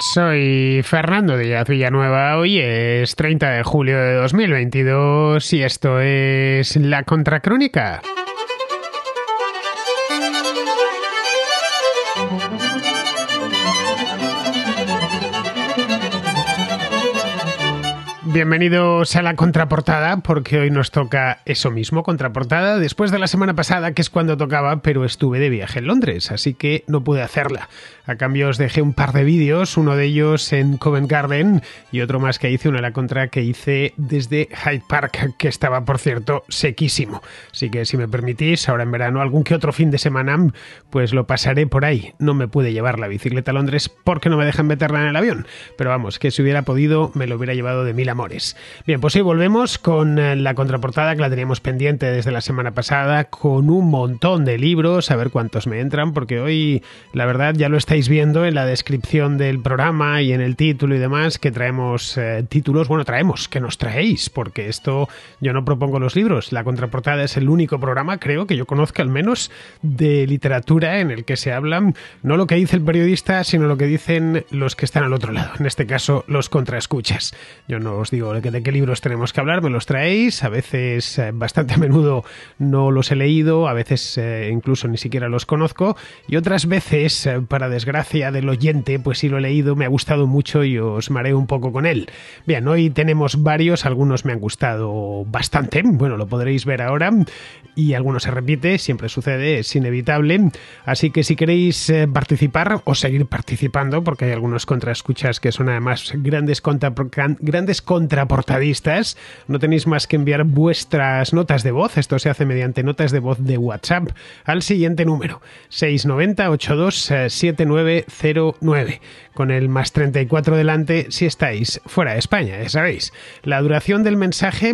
Soy Fernando de Villanueva, hoy es 30 de julio de 2022 y esto es La Contracrónica. Bienvenidos a la contraportada, porque hoy nos toca eso mismo, contraportada, después de la semana pasada, que es cuando tocaba, pero estuve de viaje en Londres, así que no pude hacerla. A cambio os dejé un par de vídeos, uno de ellos en Covent Garden y otro más que hice, una de la contra que hice desde Hyde Park, que estaba, por cierto, sequísimo. Así que si me permitís, ahora en verano, algún que otro fin de semana, pues lo pasaré por ahí. No me pude llevar la bicicleta a Londres porque no me dejan meterla en el avión, pero vamos, que si hubiera podido, me lo hubiera llevado de mil a Bien, pues hoy volvemos con eh, la contraportada que la teníamos pendiente desde la semana pasada, con un montón de libros, a ver cuántos me entran, porque hoy, la verdad, ya lo estáis viendo en la descripción del programa y en el título y demás, que traemos eh, títulos, bueno, traemos, que nos traéis, porque esto yo no propongo los libros, la contraportada es el único programa, creo, que yo conozca al menos de literatura en el que se hablan, no lo que dice el periodista, sino lo que dicen los que están al otro lado, en este caso los contraescuchas. Yo no digo de qué libros tenemos que hablar, me los traéis, a veces eh, bastante a menudo no los he leído, a veces eh, incluso ni siquiera los conozco y otras veces, eh, para desgracia del oyente, pues sí lo he leído, me ha gustado mucho y os mareo un poco con él. Bien, hoy tenemos varios, algunos me han gustado bastante, bueno, lo podréis ver ahora y algunos se repite, siempre sucede, es inevitable, así que si queréis participar o seguir participando, porque hay algunos contraescuchas que son además grandes contra... Grandes contra contraportadistas, no tenéis más que enviar vuestras notas de voz. Esto se hace mediante notas de voz de WhatsApp al siguiente número: 690 827909 eh, con el más 34 delante si estáis fuera de España, ya sabéis. La duración del mensaje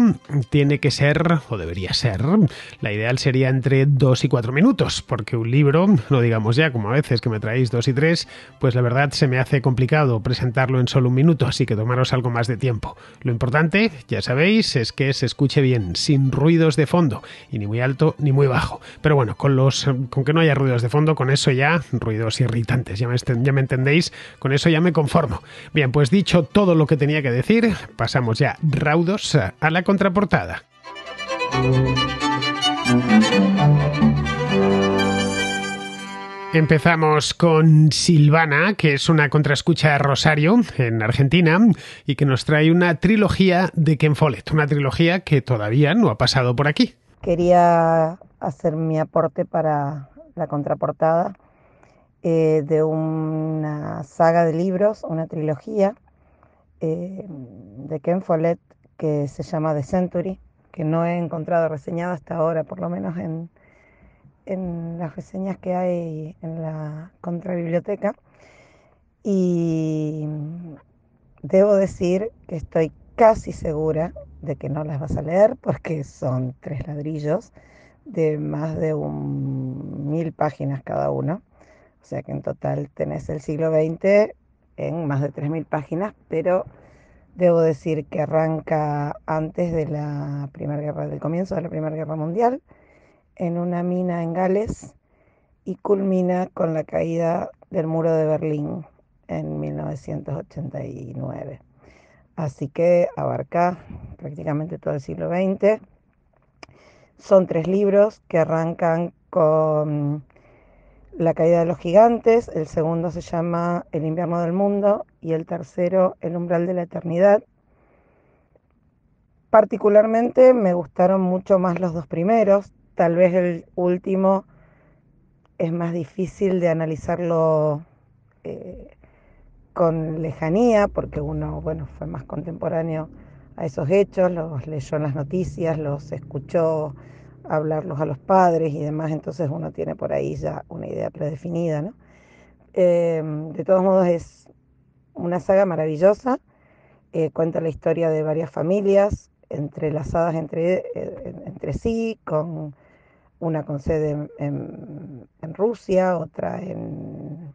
tiene que ser, o debería ser, la ideal sería entre 2 y 4 minutos, porque un libro, no digamos ya, como a veces que me traéis 2 y 3, pues la verdad se me hace complicado presentarlo en solo un minuto, así que tomaros algo más de tiempo. Lo importante, ya sabéis, es que se escuche bien, sin ruidos de fondo, y ni muy alto ni muy bajo. Pero bueno, con, los, que no haya ruidos de fondo, con eso ya, ruidos irritantes, ya me, ya me entendéis, con eso ya me conformo. Bien, pues dicho todo lo que tenía que decir, pasamos ya raudos a la contraportada. Empezamos con Silvana, que es una contraescucha de Rosario, en Argentina, y que nos trae una trilogía de Ken Follett, una trilogía que todavía no ha pasado por aquí. Quería hacer mi aporte para la contraportada eh, de una saga de libros, una trilogía eh, de Ken Follett que se llama The Century, que no he encontrado reseñada hasta ahora, por lo menos en, en las reseñas que hay en la contrabiblioteca y debo decir que estoy casi segura de que no las vas a leer porque son tres ladrillos de más de mil páginas cada uno. O sea que en total tenés el siglo XX en más de tres 3.000 páginas, pero debo decir que arranca antes de la Primera Guerra, del comienzo de la Primera Guerra Mundial, en una mina en Gales y culmina con la caída del muro de Berlín en 1989. Así que abarca prácticamente todo el siglo XX. Son tres libros que arrancan con La caída de los gigantes, el segundo se llama El invierno del mundo y el tercero El umbral de la eternidad. Particularmente me gustaron mucho más los dos primeros, Tal vez el último es más difícil de analizarlo eh, con lejanía, porque uno, bueno, fue más contemporáneo a esos hechos, los leyó en las noticias, los escuchó hablarlos a los padres y demás, entonces uno tiene por ahí ya una idea predefinida, ¿no? Em, de todos modos es una saga maravillosa, eh, cuenta la historia de varias familias entrelazadas entre, eh, entre sí, con una con sede en, Rusia, otra en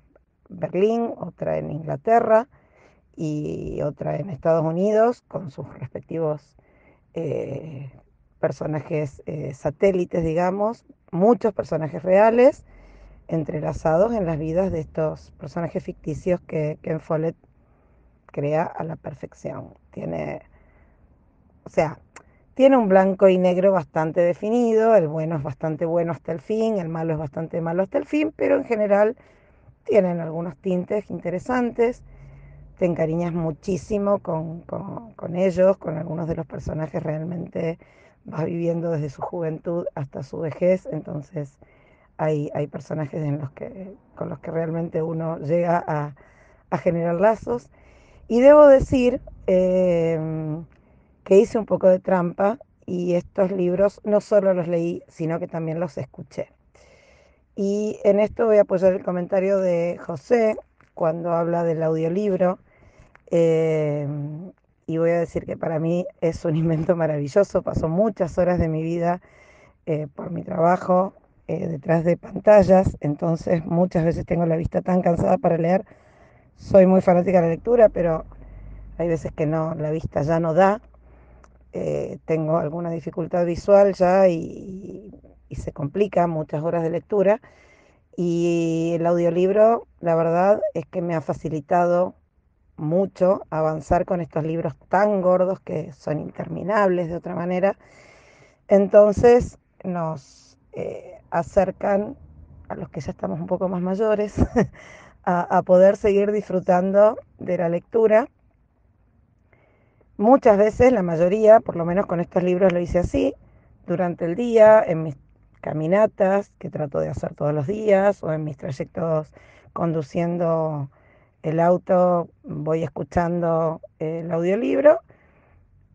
Berlín, otra en Inglaterra y otra en Estados Unidos, con sus respectivos eh, personajes eh, satélites, digamos, muchos personajes reales entrelazados en las vidas de estos personajes ficticios que Ken Follett crea a la perfección. Tiene, o sea, tiene un blanco y negro bastante definido, el bueno es bastante bueno hasta el fin, el malo es bastante malo hasta el fin, pero en general tienen algunos tintes interesantes, te encariñas muchísimo con, ellos, con algunos de los personajes realmente vas viviendo desde su juventud hasta su vejez, entonces hay, hay personajes en los que, con los que realmente uno llega a, generar lazos. Y debo decir, eh, que hice un poco de trampa y estos libros no solo los leí, sino que también los escuché. Y en esto voy a apoyar el comentario de José cuando habla del audiolibro. Em, y voy a decir que para mí es un invento maravilloso. paso muchas horas de mi vida eh, por mi trabajo eh, detrás de pantallas, entonces muchas veces tengo la vista tan cansada para leer. Soy muy fanática de la lectura, pero hay veces que no, la vista ya no da. Eh, tengo alguna dificultad visual ya y, se complica muchas horas de lectura. Y el audiolibro, la verdad, es que me ha facilitado mucho avanzar con estos libros tan gordos que son interminables de otra manera. Entonces nos eh, acercan a los que ya estamos un poco más mayores a poder seguir disfrutando de la lectura Muchas veces, la mayoría, por lo menos con estos libros lo hice así, durante el día, en mis caminatas que trato de hacer todos los días o en mis trayectos conduciendo el auto, voy escuchando el audiolibro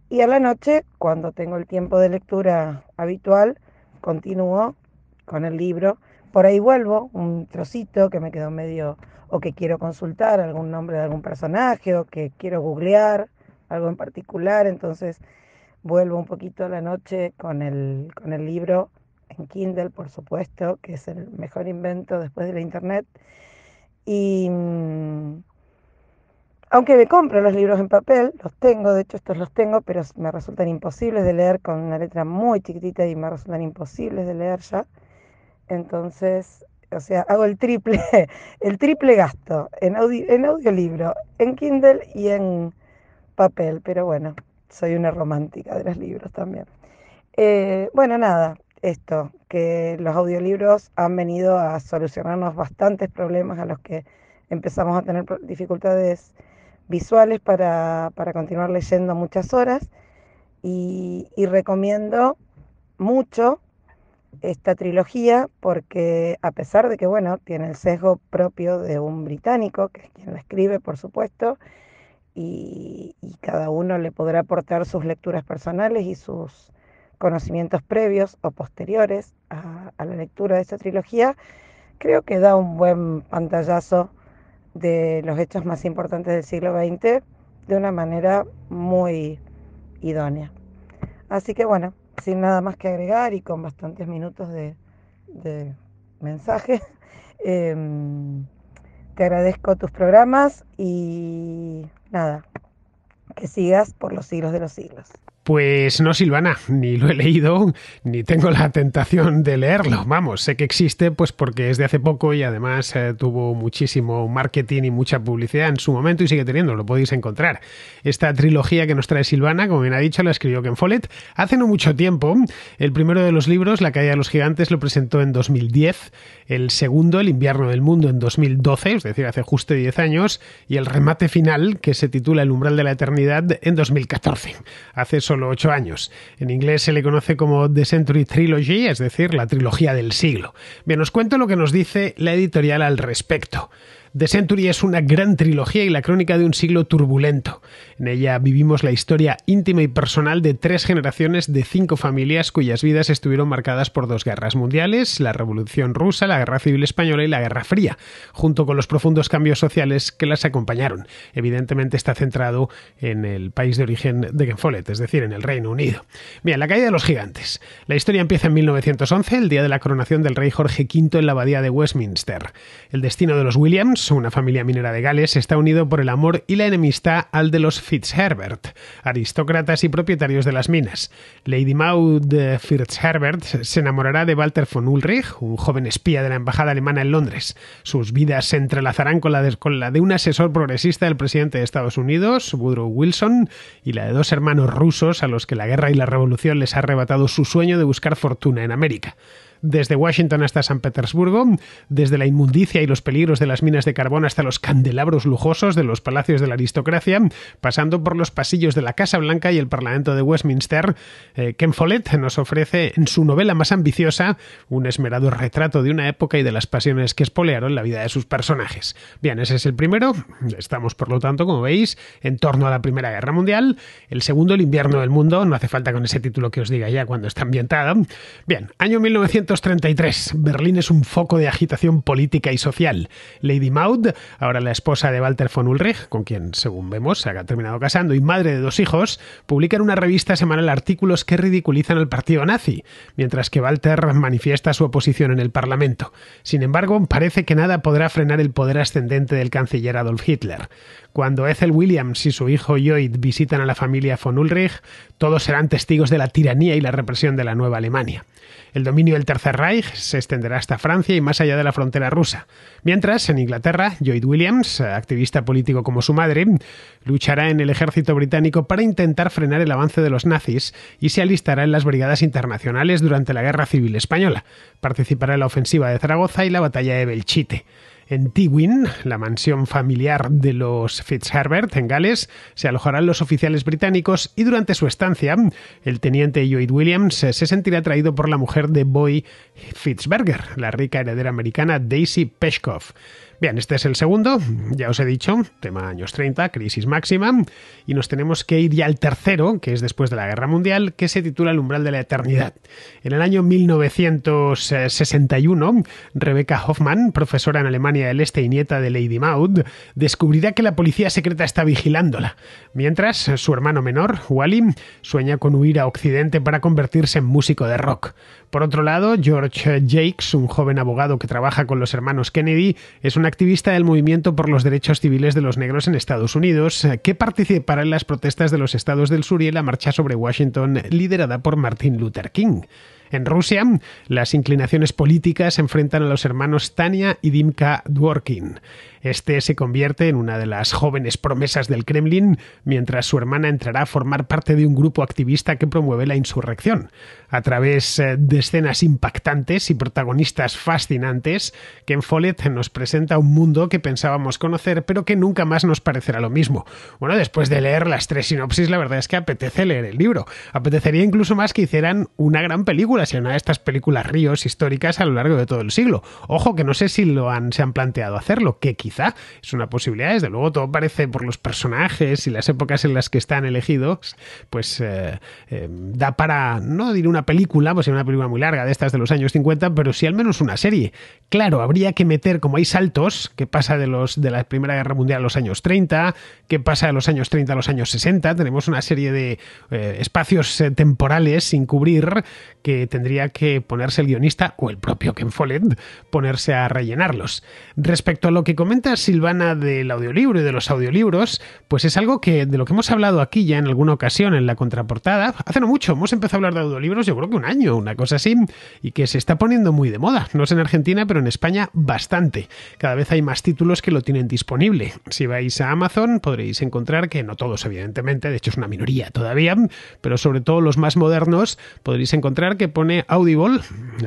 y a la noche, cuando tengo el tiempo de lectura habitual, continúo con el libro. Por ahí vuelvo un trocito que me quedó medio o que quiero consultar, algún nombre de algún personaje o que quiero googlear algo en particular, entonces vuelvo un poquito a la noche con el, con el libro en Kindle, por supuesto, que es el mejor invento después de la Internet. Y mm, aunque me compro los libros en papel, los tengo, de hecho estos los tengo, pero me resultan imposibles de leer con una letra muy chiquitita y me resultan imposibles de leer ya. Entonces, o sea, hago el triple, el triple gasto en, en audiolibro, en Kindle y en, papel, pero bueno, soy una romántica de los libros también. Eh, bueno, nada, esto, que los audiolibros han venido a solucionarnos bastantes problemas a los que empezamos a tener dificultades visuales para, continuar leyendo muchas horas y, y recomiendo mucho esta trilogía porque a pesar de que bueno tiene el sesgo propio de un británico que es quien la escribe por supuesto y, cada uno le podrá aportar sus lecturas personales y sus conocimientos previos o posteriores a, la lectura de esta trilogía, creo que da un buen pantallazo de los hechos más importantes del siglo XX de una manera muy idónea. Así que bueno, sin nada más que agregar y con bastantes minutos de, mensaje, em, te agradezco tus programas y nada, que sigas por los siglos de los siglos. Pues no, Silvana, ni lo he leído, ni tengo la tentación de leerlo. Vamos, sé que existe, pues porque es de hace poco y además eh, tuvo muchísimo marketing y mucha publicidad en su momento y sigue teniendo, lo podéis encontrar. Esta trilogía que nos trae Silvana, como bien ha dicho, la escribió Ken Follett hace no mucho tiempo. El primero de los libros, La caída de los gigantes, lo presentó en 2010. El segundo, El invierno del mundo, en 2012, es decir, hace justo 10 años. Y el remate final, que se titula El umbral de la eternidad, en 2014. Hace solo ocho años. En inglés se le conoce como The Century Trilogy, es decir, la trilogía del siglo. Bien, os cuento lo que nos dice la editorial al respecto. The Century es una gran trilogía y la crónica de un siglo turbulento. En ella vivimos la historia íntima y personal de tres generaciones de cinco familias cuyas vidas estuvieron marcadas por dos guerras mundiales, la Revolución Rusa, la Guerra Civil Española y la Guerra Fría, junto con los profundos cambios sociales que las acompañaron. Evidentemente está centrado en el país de origen de Follett, es decir, en el Reino Unido. Bien, la caída de los gigantes. La historia empieza en 1911, el día de la coronación del rey Jorge V en la abadía de Westminster. El destino de los Williams una familia minera de Gales, está unido por el amor y la enemistad al de los Fitzherbert, aristócratas y propietarios de las minas. Lady Maud Fitzherbert se enamorará de Walter von Ulrich, un joven espía de la embajada alemana en Londres. Sus vidas se entrelazarán con la de un asesor progresista del presidente de Estados Unidos, Woodrow Wilson, y la de dos hermanos rusos a los que la guerra y la revolución les ha arrebatado su sueño de buscar fortuna en América desde Washington hasta San Petersburgo, desde la inmundicia y los peligros de las minas de carbón hasta los candelabros lujosos de los palacios de la aristocracia, pasando por los pasillos de la Casa Blanca y el Parlamento de Westminster, eh, Ken Follett nos ofrece en su novela más ambiciosa un esmerado retrato de una época y de las pasiones que espolearon la vida de sus personajes. Bien, ese es el primero. Estamos, por lo tanto, como veis, en torno a la Primera Guerra Mundial. El segundo, el invierno del mundo. No hace falta con ese título que os diga ya cuando está ambientado Bien, año 1900 1933, Berlín es un foco de agitación política y social. Lady Maud, ahora la esposa de Walter von Ulrich, con quien, según vemos, se ha terminado casando y madre de dos hijos, publica en una revista semanal artículos que ridiculizan al partido nazi, mientras que Walter manifiesta su oposición en el Parlamento. Sin embargo, parece que nada podrá frenar el poder ascendente del canciller Adolf Hitler. Cuando Ethel Williams y su hijo Lloyd visitan a la familia von Ulrich, todos serán testigos de la tiranía y la represión de la nueva Alemania. El dominio del Tercer Reich se extenderá hasta Francia y más allá de la frontera rusa. Mientras, en Inglaterra, Lloyd Williams, activista político como su madre, luchará en el ejército británico para intentar frenar el avance de los nazis y se alistará en las brigadas internacionales durante la Guerra Civil Española. Participará en la ofensiva de Zaragoza y la batalla de Belchite. En Tewin, la mansión familiar de los Fitzherbert en Gales, se alojarán los oficiales británicos y durante su estancia, el teniente Lloyd Williams se sentirá atraído por la mujer de Boy Fitzberger, la rica heredera americana Daisy Peshkoff. Bien, este es el segundo, ya os he dicho, tema años 30, crisis máxima, y nos tenemos que ir ya al tercero, que es después de la Guerra Mundial, que se titula El umbral de la eternidad. En el año 1961, Rebecca Hoffman, profesora en Alemania del Este y nieta de Lady Maud, descubrirá que la policía secreta está vigilándola, mientras su hermano menor, Wally, sueña con huir a Occidente para convertirse en músico de rock. Por otro lado, George Jakes, un joven abogado que trabaja con los hermanos Kennedy, es un activista del movimiento por los derechos civiles de los negros en Estados Unidos, eh, que participará en las protestas de los estados del sur y en la marcha sobre Washington liderada por Martin Luther King. En Rusia, las inclinaciones políticas enfrentan a los hermanos Tania y Dimka Dworkin. Este se convierte en una de las jóvenes promesas del Kremlin, mientras su hermana entrará a formar parte de un grupo activista que promueve la insurrección. A través eh, de escenas impactantes y protagonistas fascinantes, Ken Follett nos presenta un mundo que pensábamos conocer, pero que nunca más nos parecerá lo mismo. Bueno, después de leer las tres sinopsis, la verdad es que apetece leer el libro. Apetecería incluso más que hicieran una gran película y una de estas películas ríos históricas a lo largo de todo el siglo. Ojo que no sé si lo han, se han planteado hacerlo, que quizá es una posibilidad, desde luego todo parece por los personajes y las épocas en las que están elegidos, pues eh, eh, da para, no diré una película, pues sería una película muy larga de estas de los años 50, pero sí al menos una serie. Claro, habría que meter, como hay saltos, que pasa de, los, de la Primera Guerra Mundial a los años 30, que pasa de los años 30 a los años 60, tenemos una serie de eh, espacios temporales sin cubrir que tendría que ponerse el guionista o el propio Ken Follett ponerse a rellenarlos. Respecto a lo que comenta Silvana del audiolibro y de los audiolibros, pues es algo que de lo que hemos hablado aquí ya en alguna ocasión en la contraportada, hace no mucho, hemos empezado a hablar de audiolibros, yo creo que un año, una cosa así, y que se está poniendo muy de moda, no es en Argentina, pero en España bastante. Cada vez hay más títulos que lo tienen disponible. Si vais a Amazon podréis encontrar que no todos, evidentemente, de hecho es una minoría todavía, pero sobre todo los más modernos podréis encontrar que pone Audible,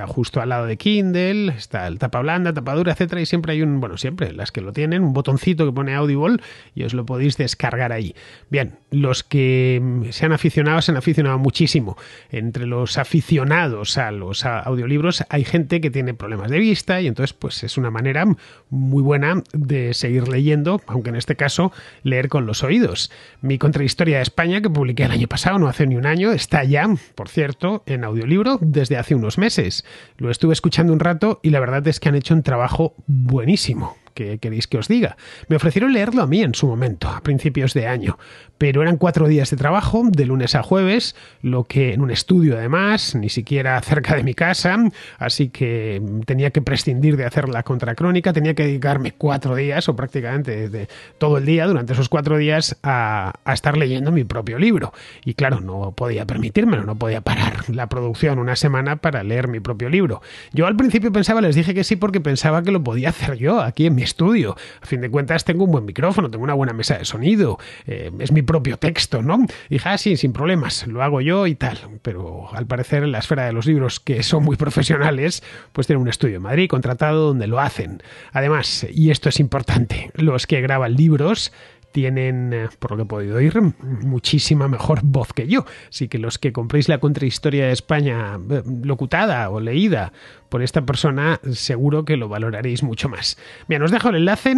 justo al lado de Kindle, está el tapa blanda, tapadura, etcétera, y siempre hay un, bueno, siempre las que lo tienen, un botoncito que pone Audible y os lo podéis descargar ahí. Bien, los que se han aficionado se han aficionado muchísimo. Entre los aficionados a los audiolibros hay gente que tiene problemas de vista y entonces pues es una manera muy buena de seguir leyendo, aunque en este caso leer con los oídos. Mi contrahistoria de España que publiqué el año pasado, no hace ni un año, está ya, por cierto, en audiolibro desde hace unos meses. Lo estuve escuchando un rato y la verdad es que han hecho un trabajo buenísimo queréis que os diga? Me ofrecieron leerlo a mí en su momento, a principios de año, pero eran cuatro días de trabajo, de lunes a jueves, lo que en un estudio además, ni siquiera cerca de mi casa, así que tenía que prescindir de hacer la contracrónica, tenía que dedicarme cuatro días o prácticamente todo el día durante esos cuatro días a, a estar leyendo mi propio libro. Y claro, no podía permitírmelo, no podía parar la producción una semana para leer mi propio libro. Yo al principio pensaba, les dije que sí porque pensaba que lo podía hacer yo aquí en mi estudio. A fin de cuentas, tengo un buen micrófono, tengo una buena mesa de sonido, eh, es mi propio texto, ¿no? Y ja, ah, sí, sin problemas, lo hago yo y tal. Pero al parecer, en la esfera de los libros, que son muy profesionales, pues tienen un estudio en Madrid contratado donde lo hacen. Además, y esto es importante, los que graban libros tienen, eh, por lo que he podido oír, muchísima mejor voz que yo. Así que los que compréis la contrahistoria de España eh, locutada o leída, por esta persona, seguro que lo valoraréis mucho más. Bien, os dejo el enlace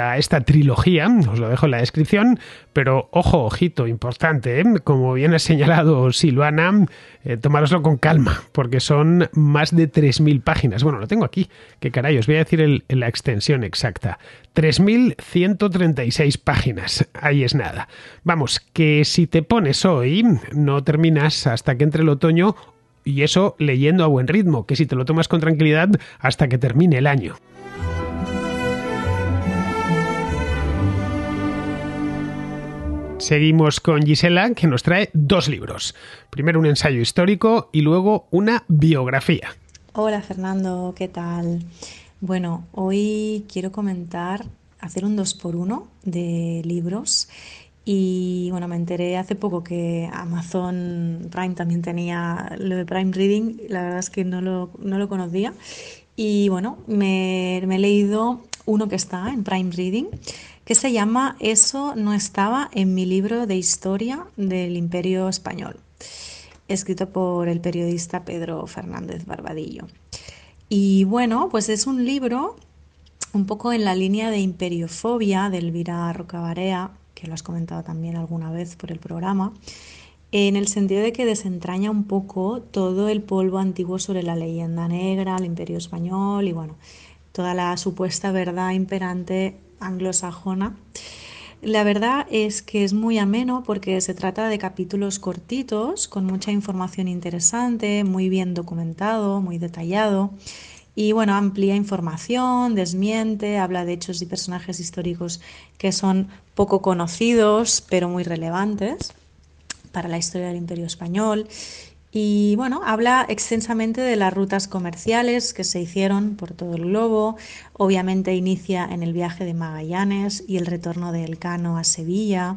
a esta trilogía, os lo dejo en la descripción, pero ojo, ojito, importante, ¿eh? como bien ha señalado Silvana, eh, tomároslo con calma, porque son más de 3.000 páginas. Bueno, lo tengo aquí, que caray, os voy a decir la extensión exacta. 3.136 páginas, ahí es nada. Vamos, que si te pones hoy, no terminas hasta que entre el otoño y eso leyendo a buen ritmo, que si te lo tomas con tranquilidad hasta que termine el año. Seguimos con Gisela, que nos trae dos libros. Primero un ensayo histórico y luego una biografía. Hola Fernando, ¿qué tal? Bueno, hoy quiero comentar, hacer un dos por uno de libros y bueno, me enteré hace poco que Amazon Prime también tenía lo de Prime Reading, la verdad es que no lo, conocía. Y bueno, me, he leído uno que está en Prime Reading, que se llama Eso no estaba en mi libro de historia del Imperio Español, escrito por el periodista Pedro Fernández Barbadillo. Y bueno, pues es un libro un poco en la línea de Imperiofobia de Elvira Rocabarea que lo has comentado también alguna vez por el programa, en el sentido de que desentraña un poco todo el polvo antiguo sobre la leyenda negra, el imperio español y bueno, toda la supuesta verdad imperante anglosajona. La verdad es que es muy ameno porque se trata de capítulos cortitos, con mucha información interesante, muy bien documentado, muy detallado y bueno, amplía información, desmiente, habla de hechos y personajes históricos que son poco conocidos, pero muy relevantes para la historia del Imperio Español. Y bueno, habla extensamente de las rutas comerciales que se hicieron por todo el globo. Obviamente inicia en el viaje de Magallanes y el retorno de Elcano a Sevilla,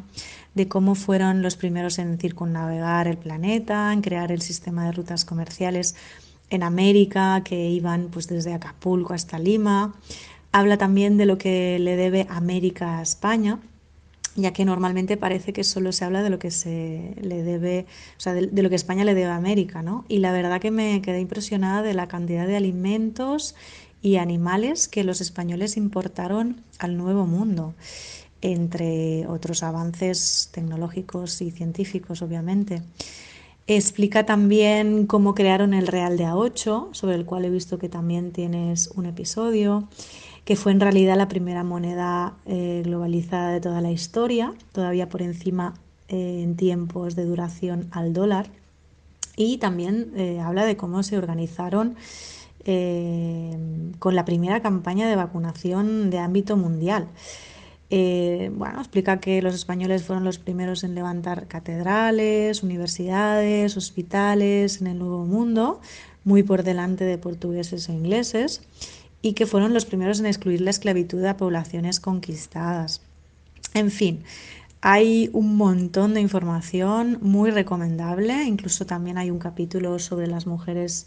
de cómo fueron los primeros en circunnavegar el planeta, en crear el sistema de rutas comerciales en América, que iban pues desde Acapulco hasta Lima. Habla también de lo que le debe América a España, ya que normalmente parece que solo se habla de lo que se le debe, o sea, de, lo que España le debe a América, ¿no? Y la verdad que me quedé impresionada de la cantidad de alimentos y animales que los españoles importaron al Nuevo Mundo, entre otros avances tecnológicos y científicos, obviamente. Explica también cómo crearon el Real de A8, sobre el cual he visto que también tienes un episodio, que fue en realidad la primera moneda eh, globalizada de toda la historia, todavía por encima eh, en tiempos de duración al dólar. Y también eh, habla de cómo se organizaron con la primera campaña de vacunación de ámbito mundial. Eh, bueno, explica que los españoles fueron los primeros en levantar catedrales, universidades, hospitales en el Nuevo Mundo, muy por delante de portugueses e ingleses, y que fueron los primeros en excluir la esclavitud a poblaciones conquistadas. En fin, hay un montón de información muy recomendable, incluso también hay un capítulo sobre las mujeres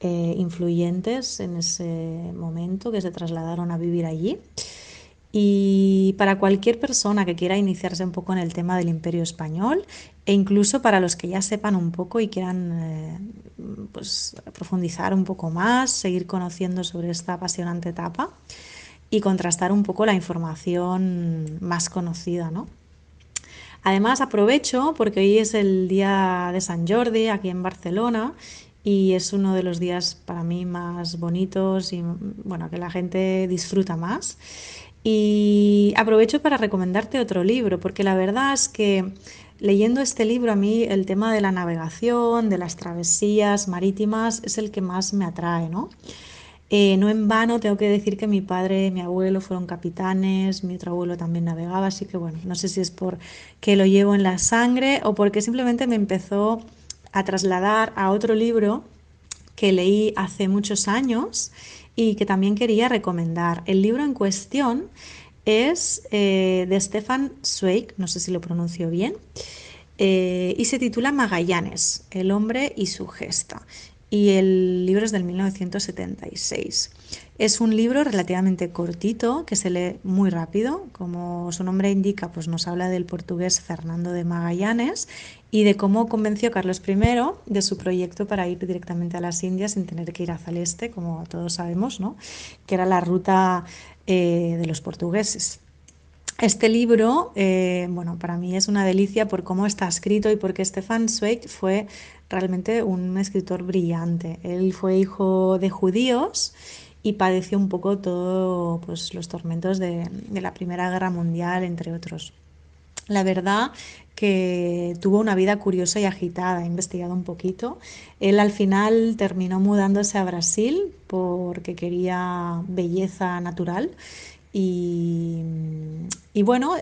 eh, influyentes en ese momento que se trasladaron a vivir allí. Y para cualquier persona que quiera iniciarse un poco en el tema del imperio español e incluso para los que ya sepan un poco y quieran eh, pues, profundizar un poco más, seguir conociendo sobre esta apasionante etapa y contrastar un poco la información más conocida, ¿no? Además aprovecho porque hoy es el día de San Jordi aquí en Barcelona y es uno de los días para mí más bonitos y bueno, que la gente disfruta más. Y aprovecho para recomendarte otro libro, porque la verdad es que leyendo este libro a mí el tema de la navegación, de las travesías marítimas, es el que más me atrae, eh, ¿no? en vano tengo que decir que mi padre, y mi abuelo fueron capitanes, mi otro abuelo también navegaba, así que bueno, no sé si es por que lo llevo en la sangre o porque simplemente me empezó a trasladar a otro libro que leí hace muchos años y que también quería recomendar. El libro en cuestión es eh, de Stefan Zweig, no sé si lo pronuncio bien, eh, y se titula Magallanes, el hombre y su gesta y el libro es del 1976. Es un libro relativamente cortito que se lee muy rápido, como su nombre indica, pues nos habla del portugués Fernando de Magallanes y de cómo convenció a Carlos I de su proyecto para ir directamente a las Indias sin tener que ir hacia el este, como todos sabemos, ¿no? que era la ruta eh, de los portugueses. Este libro, eh, bueno, para mí es una delicia por cómo está escrito y porque Stefan Zweig fue realmente un escritor brillante. Él fue hijo de judíos y padeció un poco todos pues, los tormentos de, de la Primera Guerra Mundial, entre otros. La verdad que tuvo una vida curiosa y agitada, he investigado un poquito. Él al final terminó mudándose a Brasil porque quería belleza natural y, bueno,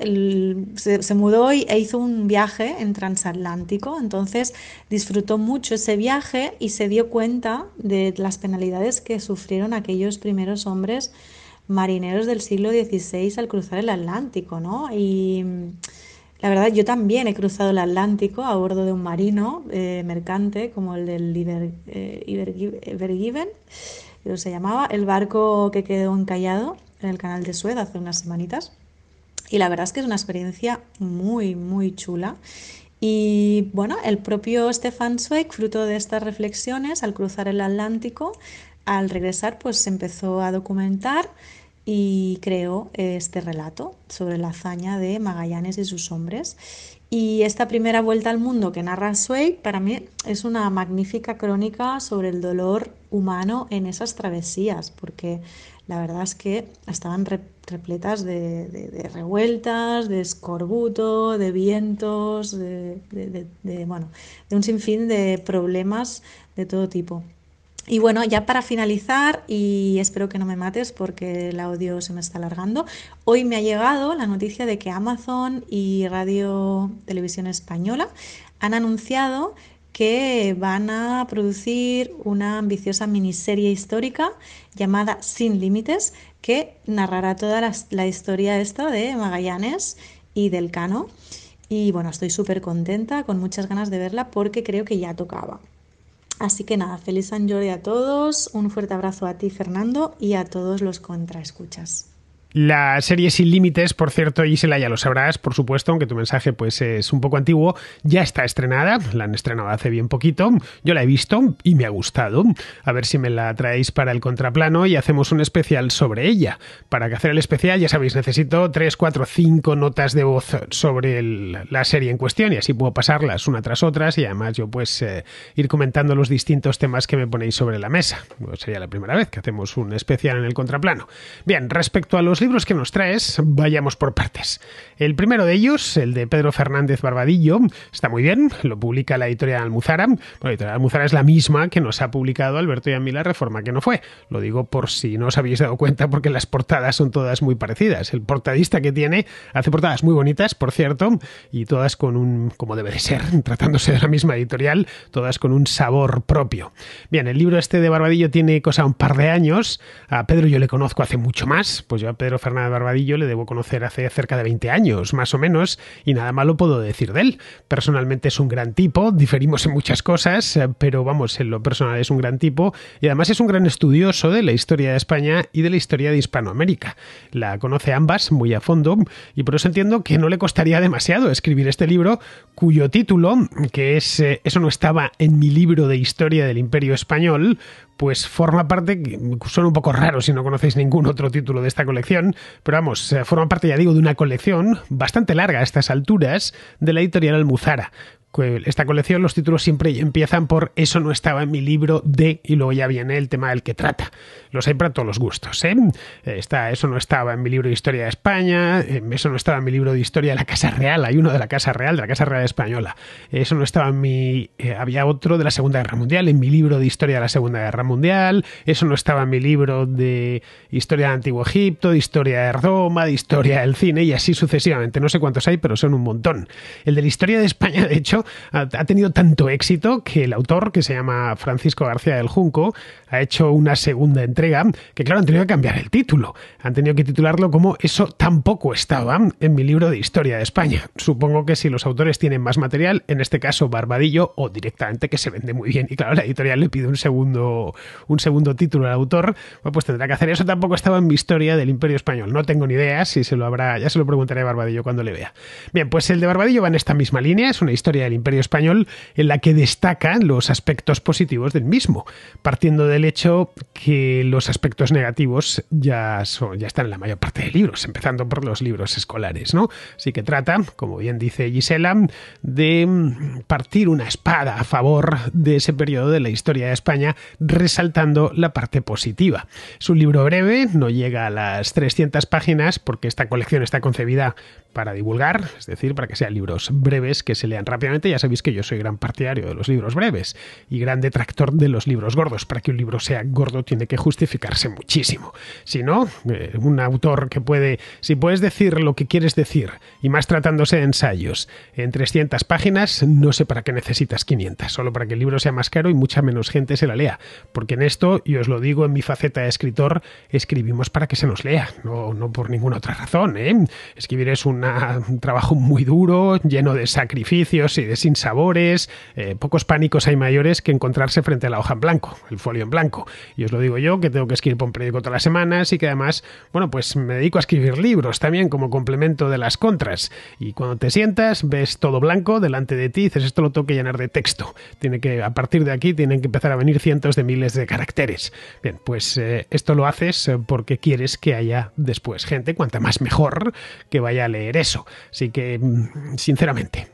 se, mudó y, e hizo un viaje en transatlántico, entonces disfrutó mucho ese viaje y se dio cuenta de las penalidades que sufrieron aquellos primeros hombres marineros del siglo XVI al cruzar el Atlántico, ¿no? Y la verdad, yo también he cruzado el Atlántico a bordo de un marino eh, mercante como el del Iber, eh, se llamaba, el barco que quedó encallado en el canal de Suez hace unas semanitas. Y la verdad es que es una experiencia muy, muy chula. Y bueno, el propio Stefan Zweig, fruto de estas reflexiones, al cruzar el Atlántico, al regresar, pues empezó a documentar y creó este relato sobre la hazaña de Magallanes y sus hombres. Y esta primera vuelta al mundo que narra Sway, para mí es una magnífica crónica sobre el dolor humano en esas travesías, porque la verdad es que estaban repletas de, revueltas, de escorbuto, de vientos, de, bueno, de un sinfín de problemas de todo tipo. Y bueno, ya para finalizar, y espero que no me mates porque el audio se me está alargando, hoy me ha llegado la noticia de que Amazon y Radio Televisión Española han anunciado que van a producir una ambiciosa miniserie histórica llamada Sin Límites, que narrará toda la, historia esta de Magallanes y del Cano. Y bueno, estoy súper contenta, con muchas ganas de verla porque creo que ya tocaba. Así que nada, feliz San Jordi a todos, un fuerte abrazo a ti Fernando y a todos los contraescuchas. La serie Sin Límites, por cierto, Gisela, ya lo sabrás, por supuesto, aunque tu mensaje pues, es un poco antiguo, ya está estrenada, la han estrenado hace bien poquito, yo la he visto y me ha gustado. A ver si me la traéis para el contraplano y hacemos un especial sobre ella. Para que hacer el especial, ya sabéis, necesito 3, 4, 5 notas de voz sobre la serie en cuestión y así puedo pasarlas una tras otra y además yo pues eh, ir comentando los distintos temas que me ponéis sobre la mesa. Pues sería la primera vez que hacemos un especial en el contraplano. Bien, respecto a los libros que nos traes, vayamos por partes. El primero de ellos, el de Pedro Fernández Barbadillo, está muy bien, lo publica la editorial Almuzara. la editorial Almuzara es la misma que nos ha publicado Alberto y a la reforma que no fue. Lo digo por si no os habéis dado cuenta, porque las portadas son todas muy parecidas. El portadista que tiene hace portadas muy bonitas, por cierto, y todas con un, como debe de ser, tratándose de la misma editorial, todas con un sabor propio. Bien, el libro este de Barbadillo tiene cosa un par de años. A Pedro yo le conozco hace mucho más, pues yo a Fernando Barbadillo le debo conocer hace cerca de 20 años, más o menos, y nada malo puedo decir de él. Personalmente es un gran tipo, diferimos en muchas cosas, pero vamos, en lo personal es un gran tipo y además es un gran estudioso de la historia de España y de la historia de Hispanoamérica. La conoce ambas muy a fondo y por eso entiendo que no le costaría demasiado escribir este libro cuyo título, que es eh, Eso no estaba en mi libro de historia del Imperio Español, pues forma parte, son un poco raros si no conocéis ningún otro título de esta colección, pero vamos, eh, forma parte, ya digo, de una colección bastante larga a estas alturas de la editorial Almuzara. Esta colección, los títulos siempre empiezan por Eso no estaba en mi libro de, y luego ya viene el tema del que trata. Los hay para todos los gustos. ¿eh? Eh, está, eso no estaba en mi libro de historia de España, em, eso no estaba en mi libro de historia de la Casa Real, hay uno de la Casa Real, de la Casa Real Española. Eso no estaba en mi... Eh, había otro de la Segunda Guerra Mundial, en mi libro de historia de la Segunda Guerra Mundial, eso no estaba en mi libro de historia del Antiguo Egipto, de historia de Roma, de historia del cine y así sucesivamente. No sé cuántos hay, pero son un montón. El de la historia de España, de hecho, ha tenido tanto éxito que el autor, que se llama Francisco García del Junco, ha hecho una segunda entrega que claro, han tenido que cambiar el título. Han tenido que titularlo como Eso tampoco estaba en mi libro de historia de España. Supongo que si los autores tienen más material, en este caso Barbadillo, o directamente que se vende muy bien, y claro, la editorial le pide un segundo, un segundo título al autor, pues tendrá que hacer Eso tampoco estaba en mi historia del Imperio Español. No tengo ni idea si se lo habrá, ya se lo preguntaré a Barbadillo cuando le vea. Bien, pues el de Barbadillo va en esta misma línea, es una historia del Imperio Español en la que destacan los aspectos positivos del mismo, partiendo del hecho que los aspectos negativos ya, son, ya están en la mayor parte de libros, empezando por los libros escolares, ¿no? Así que trata, como bien dice Gisela, de mm, partir una espada a favor de ese periodo de la historia de España, resaltando la parte positiva. Es un libro breve, no llega a las 300 páginas, porque esta colección está concebida para divulgar, es decir, para que sean libros breves que se lean rápidamente. Ya sabéis que yo soy gran partidario de los libros breves y gran detractor de los libros gordos. Para que un libro sea gordo tiene que justificar justificarse muchísimo. Si no, eh, un autor que puede, si puedes decir lo que quieres decir, y más tratándose de ensayos, en 300 páginas, no sé para qué necesitas 500, solo para que el libro sea más caro y mucha menos gente se la lea. Porque en esto, y os lo digo en mi faceta de escritor, escribimos para que se nos lea, no, por ninguna otra razón. ¿eh? Escribir es un trabajo muy duro, lleno de sacrificios y de sinsabores, eh, pocos pánicos hay mayores que encontrarse frente a la hoja en blanco, el folio en blanco. Y os lo digo yo, que que tengo que escribir por un periódico todas las semanas y que además, bueno, pues me dedico a escribir libros también como complemento de las contras. Y cuando te sientas, ves todo blanco delante de ti y dices, esto lo tengo que llenar de texto. Tiene que, a partir de aquí tienen que empezar a venir cientos de miles de caracteres. Bien, pues eh, esto lo haces eh, porque quieres que haya después gente, cuanta más mejor, que vaya a leer eso. Así que, mm, sinceramente,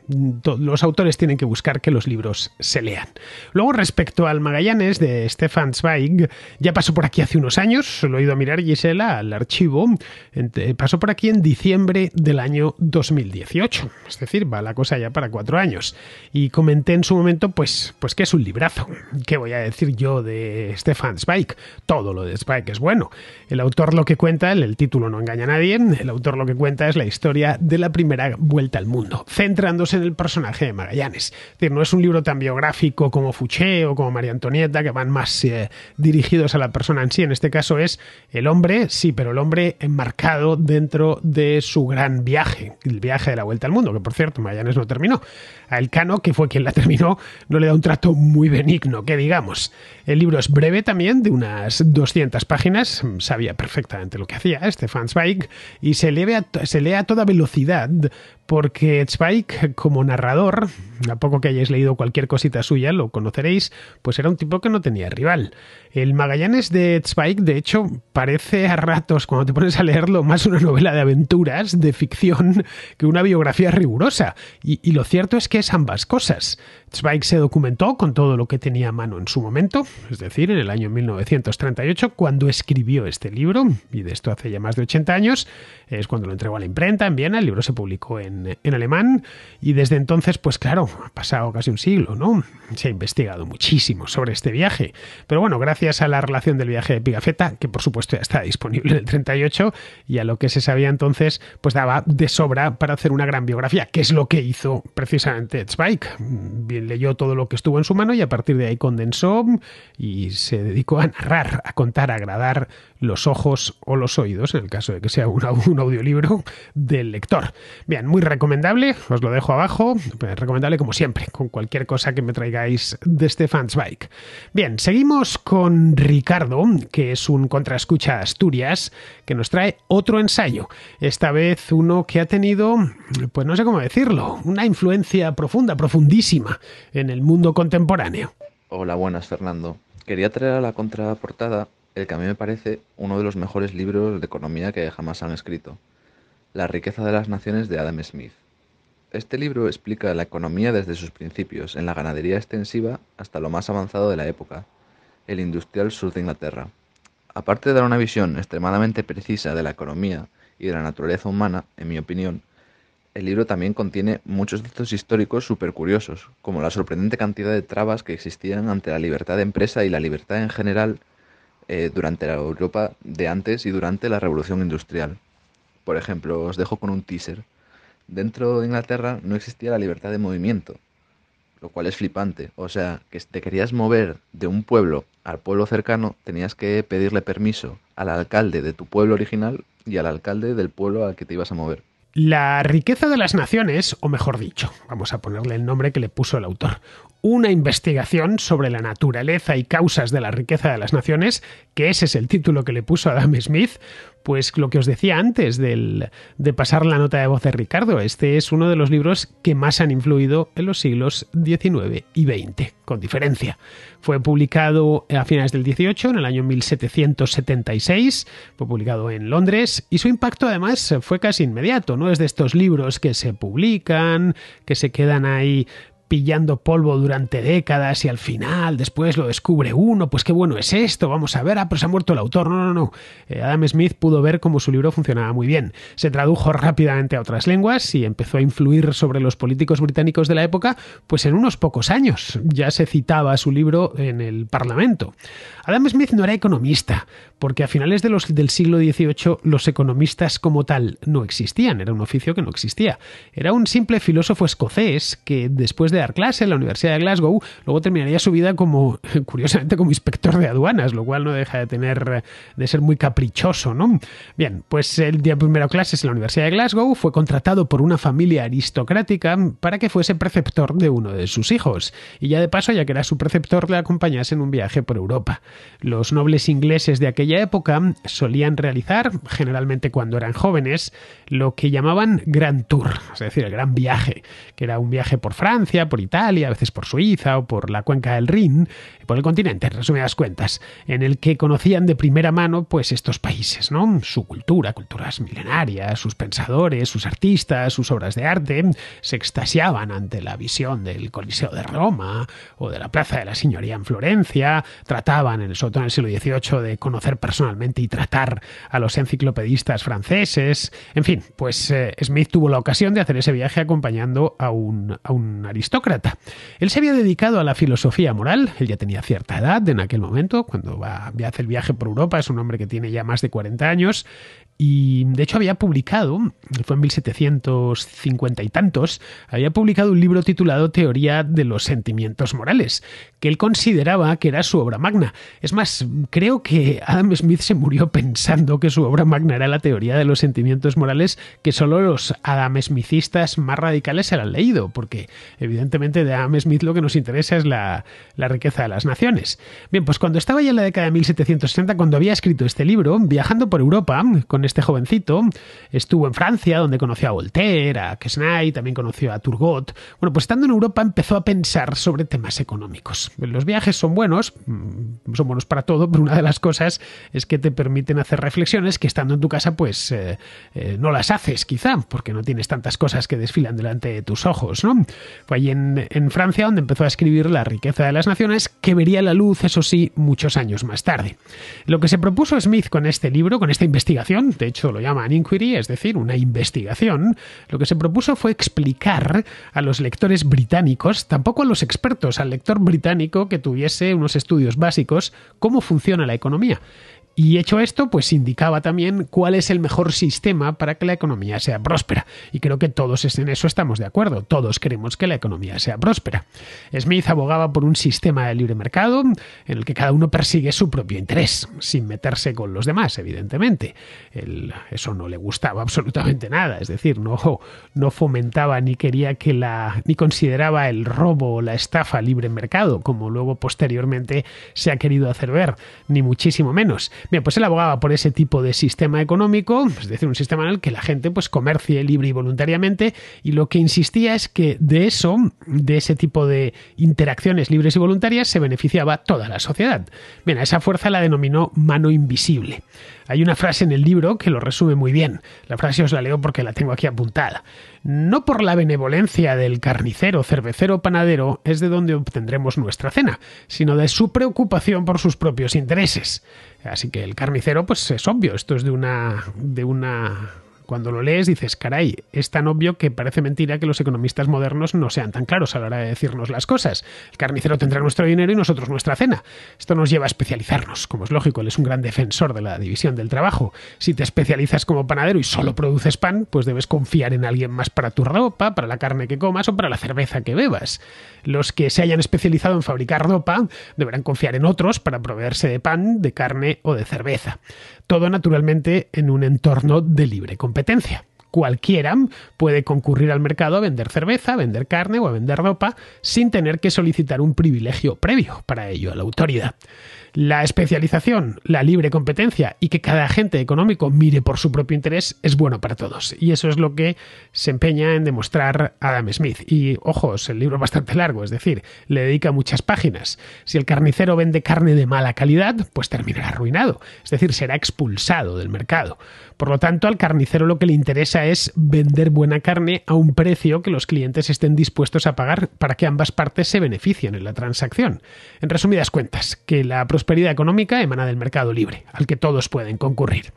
los autores tienen que buscar que los libros se lean. Luego, respecto al Magallanes de Stefan Zweig, ya pasó por aquí hace unos años, lo he ido a mirar Gisela al archivo, eh, pasó por aquí en diciembre del año 2018, es decir, va la cosa ya para cuatro años. Y comenté en su momento, pues, pues que es un librazo. ¿Qué voy a decir yo de Stefan Spike? Todo lo de Spike es bueno. El autor lo que cuenta, el, título no engaña a nadie, el autor lo que cuenta es la historia de la primera vuelta al mundo, centrándose en el personaje de Magallanes. Es decir, no es un libro tan biográfico como Fouché o como María Antonieta, que van más eh, dirigidos a la persona en sí, en este caso es el hombre, sí, pero el hombre enmarcado dentro de su gran viaje, el viaje de la vuelta al mundo, que por cierto Magallanes no terminó. A Elcano, que fue quien la terminó, no le da un trato muy benigno, que digamos. El libro es breve también, de unas 200 páginas, sabía perfectamente lo que hacía Stefan Zweig, y se lee a, se toda velocidad, porque Zweig, como narrador, a poco que hayáis leído cualquier cosita suya, lo conoceréis, pues era un tipo que no tenía rival. El Magallanes de Spike de hecho, parece a ratos, cuando te pones a leerlo, más una novela de aventuras, de ficción, que una biografía rigurosa. Y, lo cierto es que es ambas cosas. Zweig se documentó con todo lo que tenía a mano en su momento, es decir, en el año 1938, cuando escribió este libro, y de esto hace ya más de 80 años, es cuando lo entregó a la imprenta en Viena, el libro se publicó en, en alemán, y desde entonces, pues claro, ha pasado casi un siglo, ¿no? Se ha investigado muchísimo sobre este viaje. Pero bueno, gracias a la relación del viaje de Pigafetta, que por supuesto ya está disponible en el 38, y a lo que se sabía entonces, pues daba de sobra para hacer una gran biografía, que es lo que hizo precisamente Spike. Bien, leyó todo lo que estuvo en su mano y a partir de ahí condensó y se dedicó a narrar, a contar, a agradar los ojos o los oídos, en el caso de que sea un, audiolibro del lector. Bien, muy recomendable, os lo dejo abajo, pues recomendable como siempre, con cualquier cosa que me traigáis de Stefan Zweig. Bien, seguimos con Ricardo, que es un contraescucha Asturias, que nos trae otro ensayo. Esta vez uno que ha tenido, pues no sé cómo decirlo, una influencia profunda, profundísima en el mundo contemporáneo. Hola, buenas, Fernando. Quería traer a la contraportada el que a mí me parece uno de los mejores libros de economía que jamás han escrito, La riqueza de las naciones de Adam Smith. Este libro explica la economía desde sus principios, en la ganadería extensiva hasta lo más avanzado de la época, el industrial sur de Inglaterra. Aparte de dar una visión extremadamente precisa de la economía y de la naturaleza humana, en mi opinión, el libro también contiene muchos datos históricos súper curiosos, como la sorprendente cantidad de trabas que existían ante la libertad de empresa y la libertad en general eh, durante la Europa de antes y durante la Revolución Industrial. Por ejemplo, os dejo con un teaser. Dentro de Inglaterra no existía la libertad de movimiento, lo cual es flipante. O sea, que te querías mover de un pueblo al pueblo cercano tenías que pedirle permiso al alcalde de tu pueblo original y al alcalde del pueblo al que te ibas a mover. La riqueza de las naciones, o mejor dicho, vamos a ponerle el nombre que le puso el autor, una investigación sobre la naturaleza y causas de la riqueza de las naciones, que ese es el título que le puso Adam Smith, pues lo que os decía antes del, de pasar la nota de voz de Ricardo, este es uno de los libros que más han influido en los siglos XIX y XX, con diferencia. Fue publicado a finales del XVIII, en el año 1776, fue publicado en Londres y su impacto además fue casi inmediato, no es de estos libros que se publican, que se quedan ahí pillando polvo durante décadas y al final después lo descubre uno, pues qué bueno es esto, vamos a ver, ah, pero se ha muerto el autor, no, no, no. Eh, Adam Smith pudo ver cómo su libro funcionaba muy bien. Se tradujo rápidamente a otras lenguas y empezó a influir sobre los políticos británicos de la época, pues en unos pocos años. Ya se citaba su libro en el Parlamento. Adam Smith no era economista, porque a finales de los, del siglo XVIII los economistas como tal no existían, era un oficio que no existía. Era un simple filósofo escocés que después de dar clase en la Universidad de Glasgow, luego terminaría su vida como, curiosamente, como inspector de aduanas, lo cual no deja de tener, de ser muy caprichoso, ¿no? Bien, pues el día primero clases en la Universidad de Glasgow, fue contratado por una familia aristocrática para que fuese preceptor de uno de sus hijos, y ya de paso, ya que era su preceptor, le acompañase en un viaje por Europa. Los nobles ingleses de aquella época solían realizar, generalmente cuando eran jóvenes, lo que llamaban Grand Tour, es decir, el gran viaje, que era un viaje por Francia, por Italia, a veces por Suiza o por la cuenca del Rin, por el continente, en resumidas cuentas, en el que conocían de primera mano pues estos países, ¿no? Su cultura, culturas milenarias, sus pensadores, sus artistas, sus obras de arte, se extasiaban ante la visión del Coliseo de Roma o de la Plaza de la Señoría en Florencia, trataban, en el, sobre todo siglo XVIII, de conocer personalmente y tratar a los enciclopedistas franceses, en fin, pues eh, Smith tuvo la ocasión de hacer ese viaje acompañando a un, a un él se había dedicado a la filosofía moral, él ya tenía cierta edad en aquel momento, cuando va, hacer el viaje por Europa, es un hombre que tiene ya más de 40 años, y de hecho había publicado, fue en 1750 y tantos, había publicado un libro titulado Teoría de los Sentimientos Morales, que él consideraba que era su obra magna. Es más, creo que Adam Smith se murió pensando que su obra magna era la teoría de los sentimientos morales que solo los Adam más radicales se la han leído, porque evidentemente de Adam Smith lo que nos interesa es la, riqueza de las naciones. Bien, pues cuando estaba ya en la década de 1760, cuando había escrito este libro, viajando por Europa con este jovencito, estuvo en Francia, donde conoció a Voltaire, a Quesnay, también conoció a Turgot. Bueno, pues estando en Europa empezó a pensar sobre temas económicos los viajes son buenos, mm, son buenos para todo, pero una de las cosas es que te permiten hacer reflexiones que estando en tu casa pues eh, eh, no las haces quizá, porque no tienes tantas cosas que desfilan delante de tus ojos. ¿no? Fue allí en, en Francia donde empezó a escribir La riqueza de las naciones, que vería la luz, eso sí, muchos años más tarde. Lo que se propuso Smith con este libro, con esta investigación, de hecho lo llaman inquiry, es decir, una investigación, lo que se propuso fue explicar a los lectores británicos, tampoco a los expertos, al lector británico, que tuviese unos estudios básicos cómo funciona la economía. Y hecho esto, pues indicaba también cuál es el mejor sistema para que la economía sea próspera. Y creo que todos en eso estamos de acuerdo. Todos queremos que la economía sea próspera. Smith abogaba por un sistema de libre mercado en el que cada uno persigue su propio interés, sin meterse con los demás, evidentemente. eso no le gustaba absolutamente nada. Es decir, no, no fomentaba ni quería que la. ni consideraba el robo o la estafa libre mercado, como luego posteriormente se ha querido hacer ver, ni muchísimo menos Bien, pues él abogaba por ese tipo de sistema económico, es decir, un sistema en el que la gente pues comercie libre y voluntariamente y lo que insistía es que de eso, de ese tipo de interacciones libres y voluntarias se beneficiaba toda la sociedad. Bien, a esa fuerza la denominó mano invisible. Hay una frase en el libro que lo resume muy bien. La frase os la leo porque la tengo aquí apuntada. No por la benevolencia del carnicero, cervecero, panadero es de donde obtendremos nuestra cena, sino de su preocupación por sus propios intereses. Así que el carnicero, pues es obvio, esto es de una, de una cuando lo lees dices, caray, es tan obvio que parece mentira que los economistas modernos no sean tan claros a la hora de decirnos las cosas. El carnicero tendrá nuestro dinero y nosotros nuestra cena. Esto nos lleva a especializarnos. Como es lógico, él es un gran defensor de la división del trabajo. Si te especializas como panadero y solo produces pan, pues debes confiar en alguien más para tu ropa, para la carne que comas o para la cerveza que bebas. Los que se hayan especializado en fabricar ropa deberán confiar en otros para proveerse de pan, de carne o de cerveza todo naturalmente en un entorno de libre competencia cualquiera puede concurrir al mercado a vender cerveza, a vender carne o a vender ropa sin tener que solicitar un privilegio previo para ello a la autoridad. La especialización, la libre competencia y que cada agente económico mire por su propio interés es bueno para todos. Y eso es lo que se empeña en demostrar Adam Smith. Y ojos, el libro bastante largo, es decir, le dedica muchas páginas. Si el carnicero vende carne de mala calidad, pues terminará arruinado, es decir, será expulsado del mercado. Por lo tanto, al carnicero lo que le interesa es vender buena carne a un precio que los clientes estén dispuestos a pagar para que ambas partes se beneficien en la transacción. En resumidas cuentas, que la prosperidad económica emana del mercado libre, al que todos pueden concurrir.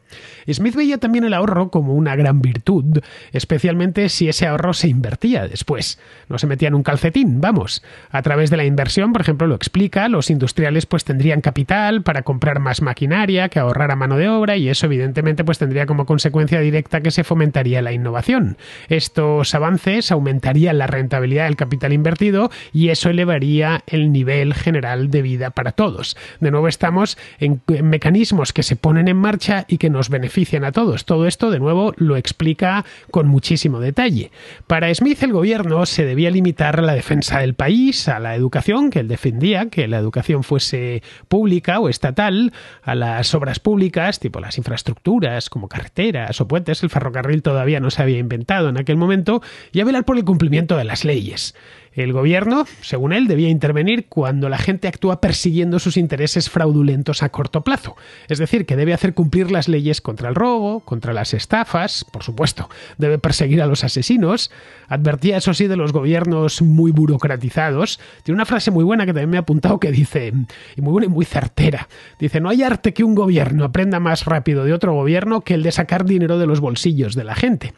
Smith veía también el ahorro como una gran virtud, especialmente si ese ahorro se invertía después. No se metía en un calcetín, vamos. A través de la inversión, por ejemplo, lo explica, los industriales pues tendrían capital para comprar más maquinaria, que ahorrar a mano de obra y eso evidentemente pues tendría como como consecuencia directa que se fomentaría la innovación. Estos avances aumentarían la rentabilidad del capital invertido y eso elevaría el nivel general de vida para todos. De nuevo estamos en mecanismos que se ponen en marcha y que nos benefician a todos. Todo esto, de nuevo, lo explica con muchísimo detalle. Para Smith, el gobierno se debía limitar a la defensa del país, a la educación, que él defendía que la educación fuese pública o estatal, a las obras públicas, tipo las infraestructuras, como carreteras o puentes, el ferrocarril todavía no se había inventado en aquel momento, y a velar por el cumplimiento de las leyes. El gobierno, según él, debía intervenir cuando la gente actúa persiguiendo sus intereses fraudulentos a corto plazo. Es decir, que debe hacer cumplir las leyes contra el robo, contra las estafas, por supuesto. Debe perseguir a los asesinos. Advertía, eso sí, de los gobiernos muy burocratizados. Tiene una frase muy buena que también me ha apuntado que dice, y muy buena y muy certera. Dice, no hay arte que un gobierno aprenda más rápido de otro gobierno que el de sacar dinero de los bolsillos de la gente.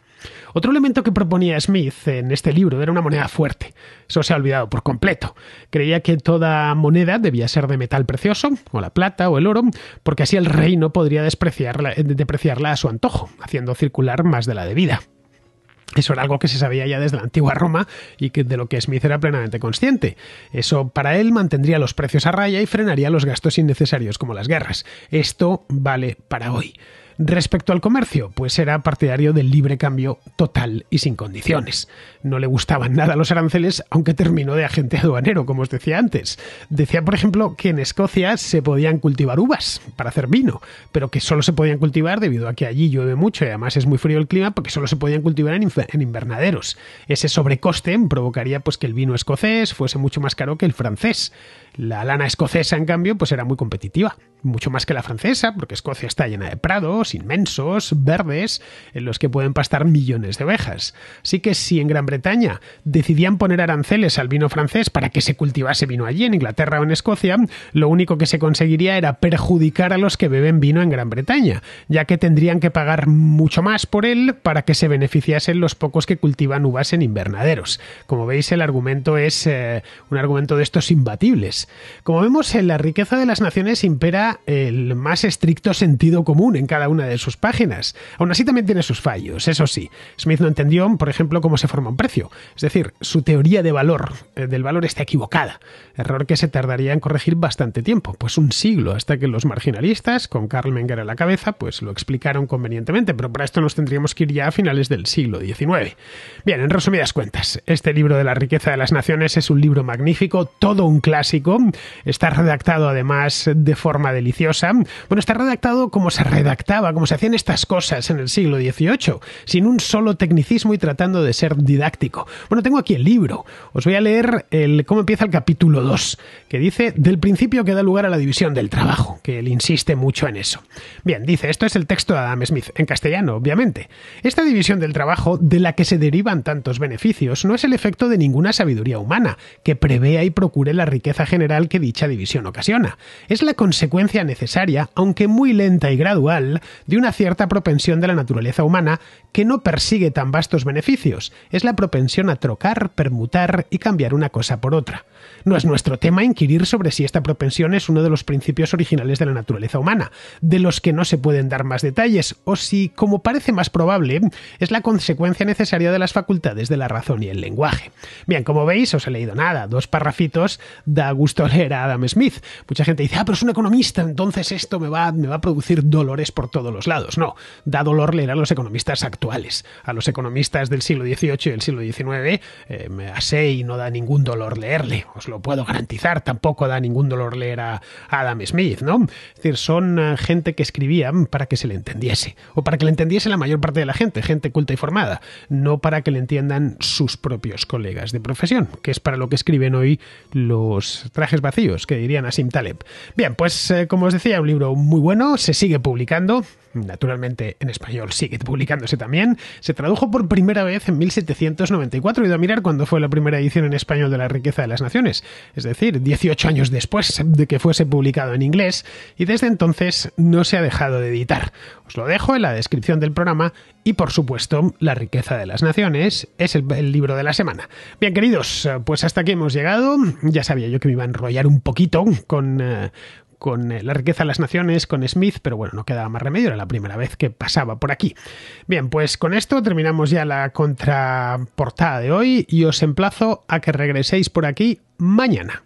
Otro elemento que proponía Smith en este libro era una moneda fuerte. Eso se ha olvidado por completo. Creía que toda moneda debía ser de metal precioso, o la plata o el oro, porque así el rey no podría despreciarla, eh, depreciarla a su antojo, haciendo circular más de la debida. Eso era algo que se sabía ya desde la antigua Roma y que de lo que Smith era plenamente consciente. Eso para él mantendría los precios a raya y frenaría los gastos innecesarios como las guerras. Esto vale para hoy. Respecto al comercio, pues era partidario del libre cambio total y sin condiciones. No le gustaban nada los aranceles, aunque terminó de agente aduanero, como os decía antes. Decía, por ejemplo, que en Escocia se podían cultivar uvas para hacer vino, pero que solo se podían cultivar debido a que allí llueve mucho y además es muy frío el clima, porque solo se podían cultivar en, invernaderos. Ese sobrecoste provocaría pues que el vino escocés fuese mucho más caro que el francés. La lana escocesa, en cambio, pues era muy competitiva, mucho más que la francesa, porque Escocia está llena de prados inmensos, verdes, en los que pueden pastar millones de ovejas. Así que si en Gran Bretaña decidían poner aranceles al vino francés para que se cultivase vino allí, en Inglaterra o en Escocia, lo único que se conseguiría era perjudicar a los que beben vino en Gran Bretaña, ya que tendrían que pagar mucho más por él para que se beneficiasen los pocos que cultivan uvas en invernaderos. Como veis, el argumento es eh, un argumento de estos imbatibles. Pues, como vemos, en eh, la riqueza de las naciones impera el más estricto sentido común en cada una de sus páginas. Aún así también tiene sus fallos, eso sí. Smith no entendió, por ejemplo, cómo se forma un precio. Es decir, su teoría de valor, eh, del valor está equivocada. Error que se tardaría en corregir bastante tiempo, pues un siglo, hasta que los marginalistas, con Karl Menger a la cabeza, pues lo explicaron convenientemente, pero para esto nos tendríamos que ir ya a finales del siglo XIX. Bien, en resumidas cuentas, este libro de la riqueza de las naciones es un libro magnífico, todo un clásico, Está redactado además de forma deliciosa. Bueno, está redactado como se redactaba, como se hacían estas cosas en el siglo XVIII, sin un solo tecnicismo y tratando de ser didáctico. Bueno, tengo aquí el libro. Os voy a leer cómo empieza el capítulo 2, que dice del principio que da lugar a la división del trabajo, que él insiste mucho en eso. Bien, dice, esto es el texto de Adam Smith, en castellano, obviamente. Esta división del trabajo, de la que se derivan tantos beneficios, no es el efecto de ninguna sabiduría humana, que prevea y procure la riqueza general que dicha división ocasiona. Es la consecuencia necesaria, aunque muy lenta y gradual, de una cierta propensión de la naturaleza humana que no persigue tan vastos beneficios, es la propensión a trocar, permutar y cambiar una cosa por otra. No es nuestro tema inquirir sobre si esta propensión es uno de los principios originales de la naturaleza humana, de los que no se pueden dar más detalles, o si, como parece más probable, es la consecuencia necesaria de las facultades de la razón y el lenguaje. Bien, como veis, os he leído nada, dos parrafitos da gusto leer a Adam Smith. Mucha gente dice, ah, pero es un economista, entonces esto me va, a producir dolores por todos los lados. No, da dolor leer a los economistas actuales, a los economistas del siglo XVIII y del siglo XIX, eh, Me asé y no da ningún dolor leerle, lo puedo garantizar, tampoco da ningún dolor leer a Adam Smith, ¿no? Es decir, son eh, gente que escribían para que se le entendiese, o para que le entendiese la mayor parte de la gente, gente culta y formada, no para que le entiendan sus propios colegas de profesión, que es para lo que escriben hoy los trajes vacíos, que dirían Sim Taleb. Bien, pues eh, como os decía, un libro muy bueno, se sigue publicando, naturalmente en español sigue publicándose también, se tradujo por primera vez en 1794, he ido a mirar cuando fue la primera edición en español de La riqueza de las naciones, es decir, 18 años después de que fuese publicado en inglés, y desde entonces no se ha dejado de editar. Os lo dejo en la descripción del programa y por supuesto La riqueza de las naciones es el, libro de la semana. Bien queridos, pues hasta aquí hemos llegado. Ya sabía yo que me iba a enrollar un poquito con, eh, con eh, La riqueza de las naciones, con Smith, pero bueno, no quedaba más remedio, era la primera vez que pasaba por aquí. Bien, pues con esto terminamos ya la contraportada de hoy y os emplazo a que regreséis por aquí mañana.